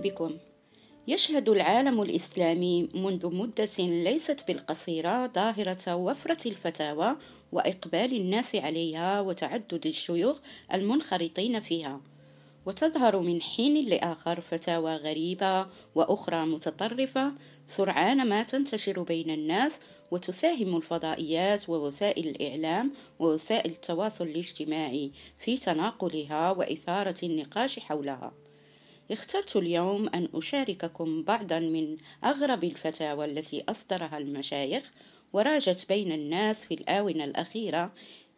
بكم يشهد العالم الإسلامي منذ مدة ليست بالقصيرة ظاهرة وفرة الفتاوى وإقبال الناس عليها وتعدد الشيوخ المنخرطين فيها وتظهر من حين لآخر فتاوى غريبة وأخرى متطرفة سرعان ما تنتشر بين الناس وتساهم الفضائيات ووسائل الإعلام ووسائل التواصل الاجتماعي في تناقلها وإثارة النقاش حولها اخترت اليوم أن أشارككم بعضا من أغرب الفتاوى التي أصدرها المشايخ وراجت بين الناس في الآونة الأخيرة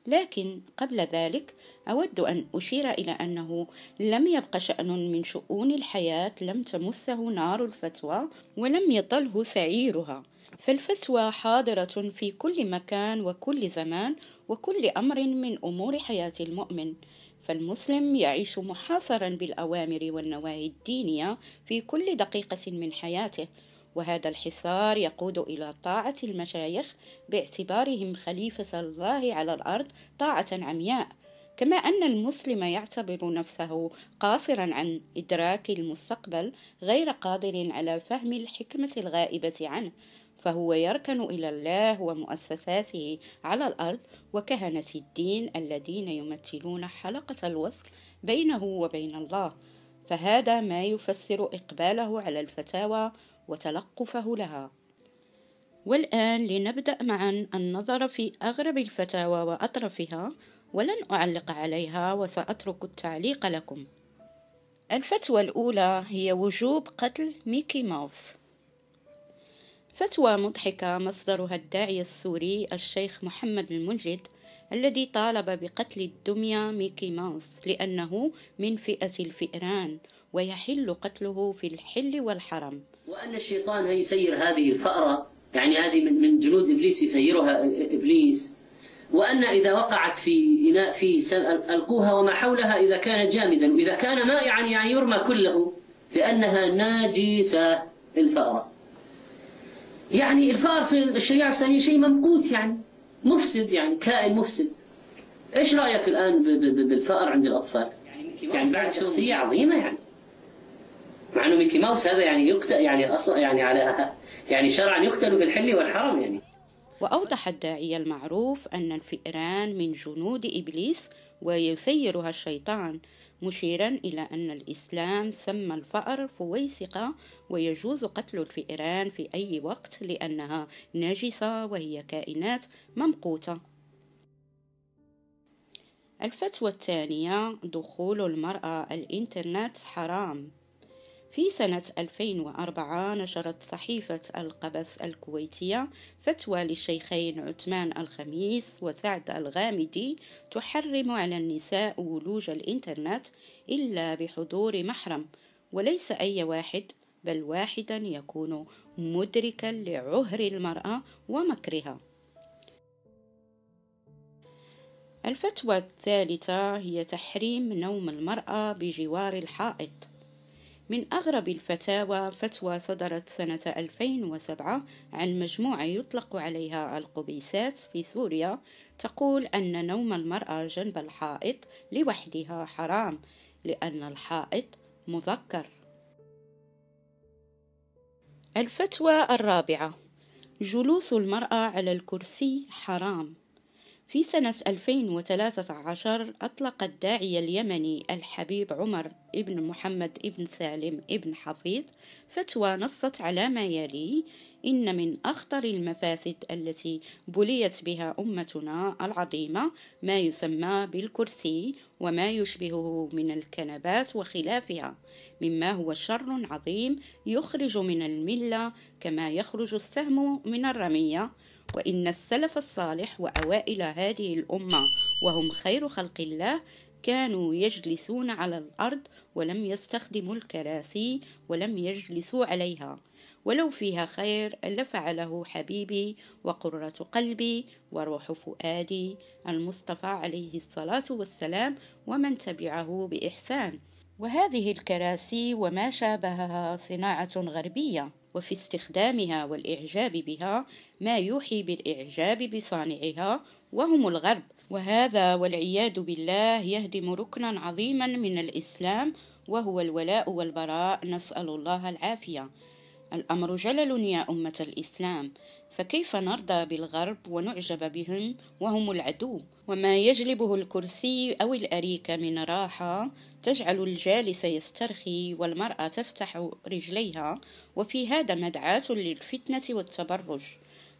لكن قبل ذلك أود أن أشير إلى أنه لم يبق شأن من شؤون الحياة لم تمسه نار الفتوى ولم يطله سعيرها فالفتوى حاضرة في كل مكان وكل زمان وكل أمر من أمور حياة المؤمن فالمسلم يعيش محاصرا بالأوامر والنواهي الدينية في كل دقيقة من حياته وهذا الحصار يقود إلى طاعة المشايخ باعتبارهم خليفة الله على الأرض طاعة عمياء كما أن المسلم يعتبر نفسه قاصرا عن إدراك المستقبل غير قادر على فهم الحكمة الغائبة عنه فهو يركن إلى الله ومؤسساته على الأرض وكهنة الدين الذين يمثلون حلقة الوصل بينه وبين الله فهذا ما يفسر إقباله على الفتاوى وتلقفه لها والآن لنبدأ معا النظر في أغرب الفتاوى وأطرفها ولن أعلق عليها وسأترك التعليق لكم الفتوى الأولى هي وجوب قتل ميكي ماوس فتوى مضحكة مصدرها الداعية السوري الشيخ محمد المنجد الذي طالب بقتل الدمية ميكي ماوس لأنه من فئة الفئران ويحل قتله في الحل والحرم وأن الشيطان يسير هذه الفأرة يعني هذه من من جنود إبليس يسيرها إبليس وأن إذا وقعت في إناء في ألقوها وما حولها إذا كان جامدا وإذا كان مائعا يعني يرمى كله لأنها ناجسة الفأرة يعني الفأر في الشريعة الإسلامية شيء ممقوت يعني مفسد يعني كائن مفسد إيش رأيك الآن بالفأر عند الأطفال يعني, يعني بعد شخصية عظيمة يعني مع انه ميكي ماوس هذا يعني يقتل يعني اصلا يعني على يعني شرعا يقتل في والحرام والحرم يعني وأوضح الداعية المعروف أن الفئران من جنود إبليس ويسيرها الشيطان مشيرا إلى أن الإسلام سمى الفأر فويسقة ويجوز قتل الفئران في أي وقت لأنها نجسة وهي كائنات ممقوتة الفتوى الثانية دخول المرأة الإنترنت حرام في سنة 2004 نشرت صحيفة القبس الكويتية فتوى للشيخين عثمان الخميس وسعد الغامدي تحرم على النساء ولوج الإنترنت إلا بحضور محرم وليس أي واحد بل واحدا يكون مدركا لعهر المرأة ومكرها الفتوى الثالثة هي تحريم نوم المرأة بجوار الحائط من أغرب الفتاوى فتوى صدرت سنة 2007 عن مجموعة يطلق عليها القبيسات في سوريا تقول أن نوم المرأة جنب الحائط لوحدها حرام لأن الحائط مذكر. الفتوى الرابعة جلوس المرأة على الكرسي حرام في سنة 2013 أطلق الداعية اليمني الحبيب عمر ابن محمد ابن سالم ابن حفيظ فتوى نصت على ما يلي إن من أخطر المفاسد التي بليت بها أمتنا العظيمة ما يسمى بالكرسي وما يشبهه من الكنبات وخلافها مما هو شر عظيم يخرج من الملة كما يخرج السهم من الرمية وإن السلف الصالح وأوائل هذه الأمة وهم خير خلق الله كانوا يجلسون على الأرض ولم يستخدموا الكراسي ولم يجلسوا عليها ولو فيها خير لفعله حبيبي وقرة قلبي وروح فؤادي المصطفى عليه الصلاة والسلام ومن تبعه بإحسان وهذه الكراسي وما شابهها صناعة غربية وفي استخدامها والإعجاب بها ما يوحي بالإعجاب بصانعها وهم الغرب وهذا والعياذ بالله يهدم ركنا عظيما من الإسلام وهو الولاء والبراء نسأل الله العافية الأمر جلل يا أمة الإسلام فكيف نرضى بالغرب ونعجب بهم وهم العدو وما يجلبه الكرسي أو الأريكة من راحة تجعل الجالس يسترخي والمرأة تفتح رجليها وفي هذا مدعاة للفتنة والتبرج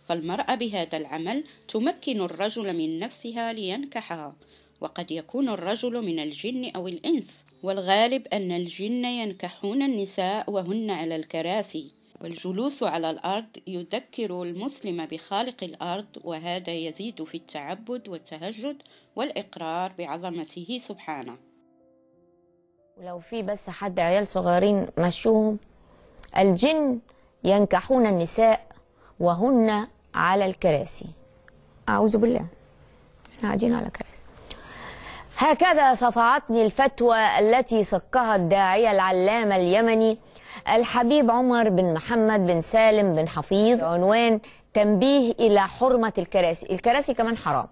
فالمرأة بهذا العمل تمكن الرجل من نفسها لينكحها وقد يكون الرجل من الجن أو الإنس والغالب أن الجن ينكحون النساء وهن على الكراسي والجلوس على الأرض يذكر المسلم بخالق الأرض وهذا يزيد في التعبد والتهجد والإقرار بعظمته سبحانه ولو في بس حد عيال صغارين مشوهم الجن ينكحون النساء وهن على الكراسي أعوذ بالله احنا قاعدين على كراسي هكذا صفعتني الفتوى التي صكها الداعية العلامة اليمني الحبيب عمر بن محمد بن سالم بن حفيظ عنوان تنبيه إلى حرمة الكراسي الكراسي كمان حرام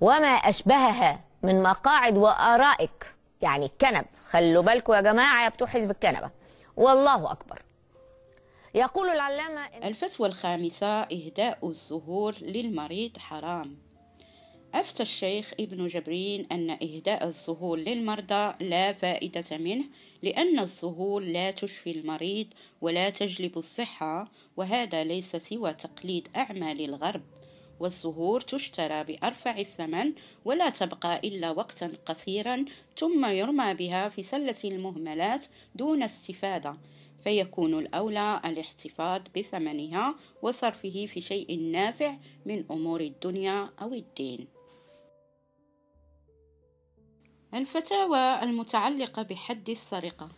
وما أشبهها من مقاعد وأرائك يعني الكنب خلوا بالكم يا جماعة يا بتوع حزب الكنبة والله أكبر يقول العلامة إن الفتوى الخامسة إهداء الزهور للمريض حرام أفتى الشيخ ابن جبرين أن إهداء الذهول للمرضى لا فائدة منه لأن الذهول لا تشفي المريض ولا تجلب الصحة وهذا ليس سوى تقليد أعمال الغرب والزهور تشترى بأرفع الثمن ولا تبقى إلا وقتا قصيرا ثم يرمى بها في سلة المهملات دون استفادة فيكون الأولى الاحتفاظ بثمنها وصرفه في شيء نافع من أمور الدنيا أو الدين الفتاوى المتعلقة بحد السرقة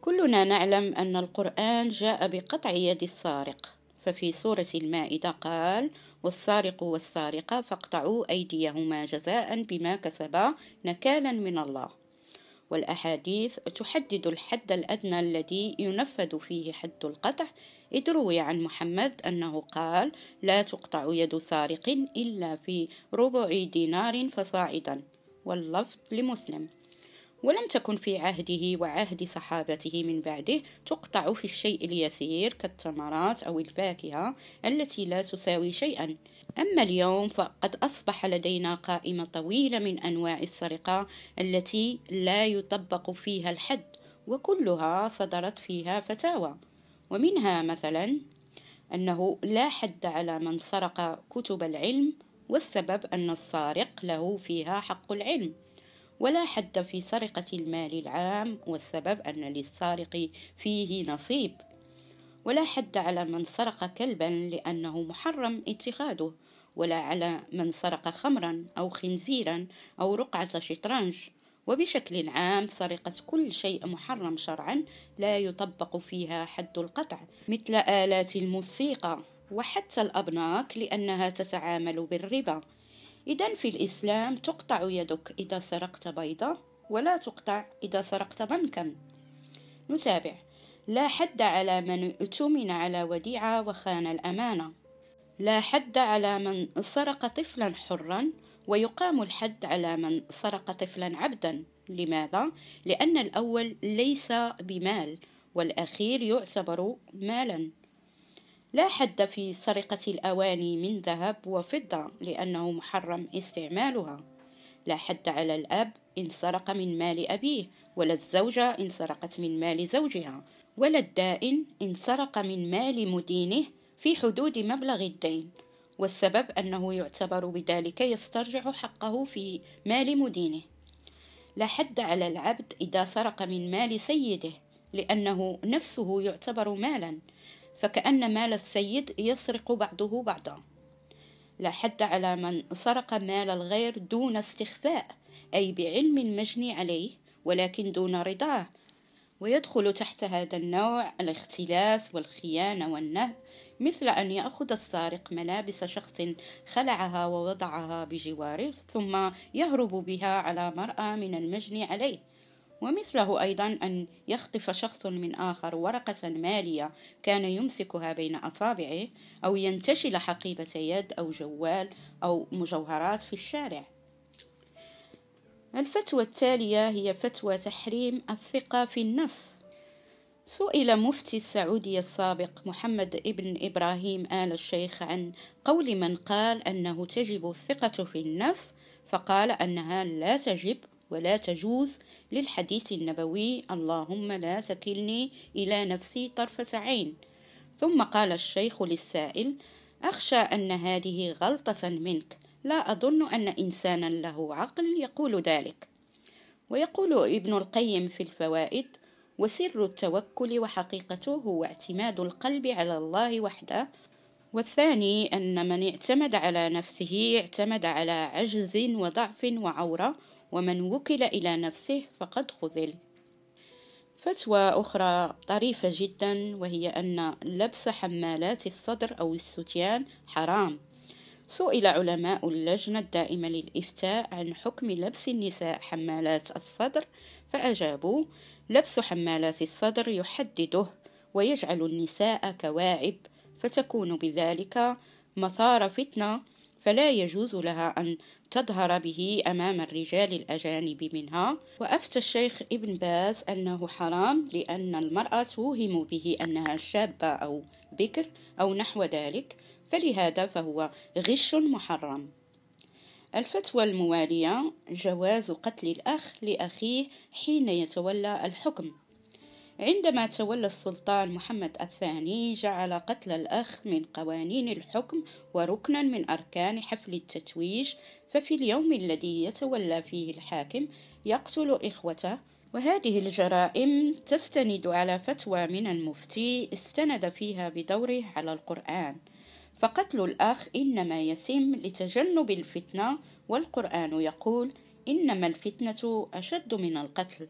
كلنا نعلم أن القرآن جاء بقطع يد السارق ففي سورة المائدة قال والسارق والسارقة فاقطعوا أيديهما جزاء بما كسبا نكالا من الله والأحاديث تحدد الحد الأدنى الذي ينفذ فيه حد القطع إذ روي عن محمد أنه قال لا تقطع يد سارق إلا في ربع دينار فصاعدا واللفظ لمسلم ولم تكن في عهده وعهد صحابته من بعده تقطع في الشيء اليسير كالثمرات أو الفاكهة التي لا تساوي شيئا أما اليوم فقد أصبح لدينا قائمة طويلة من أنواع السرقة التي لا يطبق فيها الحد وكلها صدرت فيها فتاوى ومنها مثلا أنه لا حد على من سرق كتب العلم والسبب أن السارق له فيها حق العلم ولا حد في سرقة المال العام والسبب أن للسارق فيه نصيب ولا حد على من سرق كلبا لأنه محرم اتخاذه ولا على من سرق خمرا أو خنزيرا أو رقعة شطرنج وبشكل عام سرقة كل شيء محرم شرعا لا يطبق فيها حد القطع مثل آلات الموسيقى وحتى الأبناك لأنها تتعامل بالربا إذا في الإسلام تقطع يدك إذا سرقت بيضة ولا تقطع إذا سرقت بنكا نتابع لا حد على من اؤتمن على وديعة وخان الأمانة لا حد على من سرق طفلا حرا ويقام الحد على من سرق طفلا عبدا لماذا؟ لأن الأول ليس بمال والأخير يعتبر مالا لا حد في سرقة الأواني من ذهب وفضة لأنه محرم استعمالها لا حد على الأب إن سرق من مال أبيه ولا الزوجة إن سرقت من مال زوجها ولا الدائن إن سرق من مال مدينه في حدود مبلغ الدين والسبب أنه يعتبر بذلك يسترجع حقه في مال مدينه لا حد على العبد إذا سرق من مال سيده لأنه نفسه يعتبر مالا فكأن مال السيد يسرق بعضه بعضا لا حد على من سرق مال الغير دون استخفاء أي بعلم المجني عليه ولكن دون رضاه ويدخل تحت هذا النوع الاختلاس والخيانة والنهب مثل أن يأخذ السارق ملابس شخص خلعها ووضعها بجواره ثم يهرب بها على مرأى من المجني عليه ومثله أيضا أن يخطف شخص من آخر ورقة مالية كان يمسكها بين أصابعه أو ينتشل حقيبة يد أو جوال أو مجوهرات في الشارع الفتوى التالية هي فتوى تحريم الثقة في النفس سئل مفتي السعودي السابق محمد ابن إبراهيم آل الشيخ عن قول من قال أنه تجب الثقة في النفس فقال أنها لا تجب ولا تجوز للحديث النبوي اللهم لا تكلني إلى نفسي طرفة عين ثم قال الشيخ للسائل أخشى أن هذه غلطة منك لا أظن أن إنسانا له عقل يقول ذلك ويقول ابن القيم في الفوائد وسر التوكل وحقيقته هو اعتماد القلب على الله وحده والثاني أن من اعتمد على نفسه اعتمد على عجز وضعف وعورة ومن وكل إلى نفسه فقد خذل فتوى أخرى طريفة جدا وهي أن لبس حمالات الصدر أو الستيان حرام سئل علماء اللجنة الدائمة للإفتاء عن حكم لبس النساء حمالات الصدر فأجابوا لبس حمالات الصدر يحدده ويجعل النساء كواعب فتكون بذلك مثار فتنة فلا يجوز لها أن تظهر به أمام الرجال الأجانب منها وأفتى الشيخ ابن باز أنه حرام لأن المرأة توهم به أنها شابة أو بكر أو نحو ذلك فلهذا فهو غش محرم الفتوى الموالية جواز قتل الأخ لأخيه حين يتولى الحكم عندما تولى السلطان محمد الثاني جعل قتل الأخ من قوانين الحكم وركنا من أركان حفل التتويج ففي اليوم الذي يتولى فيه الحاكم يقتل إخوته وهذه الجرائم تستند على فتوى من المفتي استند فيها بدوره على القرآن فقتل الأخ إنما يتم لتجنب الفتنة والقرآن يقول إنما الفتنة أشد من القتل